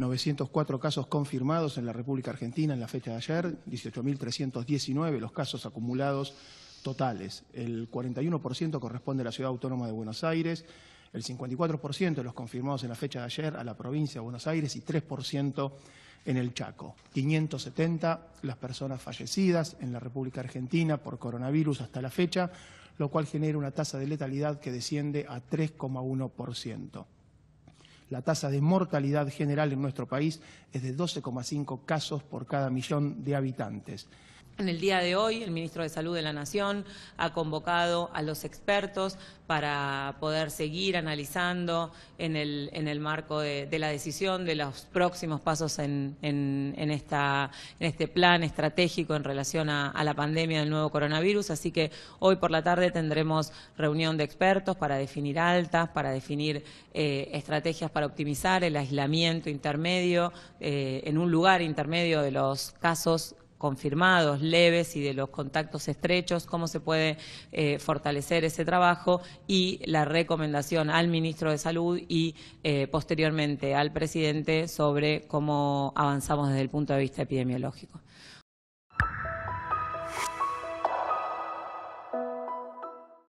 904 casos confirmados en la República Argentina en la fecha de ayer, 18.319 los casos acumulados totales. El 41% corresponde a la Ciudad Autónoma de Buenos Aires, el 54% de los confirmados en la fecha de ayer a la provincia de Buenos Aires y 3% en el Chaco. 570 las personas fallecidas en la República Argentina por coronavirus hasta la fecha, lo cual genera una tasa de letalidad que desciende a 3,1%. La tasa de mortalidad general en nuestro país es de 12,5 casos por cada millón de habitantes. En el día de hoy, el ministro de Salud de la Nación ha convocado a los expertos para poder seguir analizando en el, en el marco de, la decisión de los próximos pasos en, en, en esta, este plan estratégico en relación a, la pandemia del nuevo coronavirus. Así que hoy por la tarde tendremos reunión de expertos para definir altas, para definir eh, estrategias para optimizar el aislamiento intermedio eh, en un lugar intermedio de los casos confirmados, leves y de los contactos estrechos, cómo se puede eh, fortalecer ese trabajo y la recomendación al ministro de Salud y eh, posteriormente al presidente sobre cómo avanzamos desde el punto de vista epidemiológico.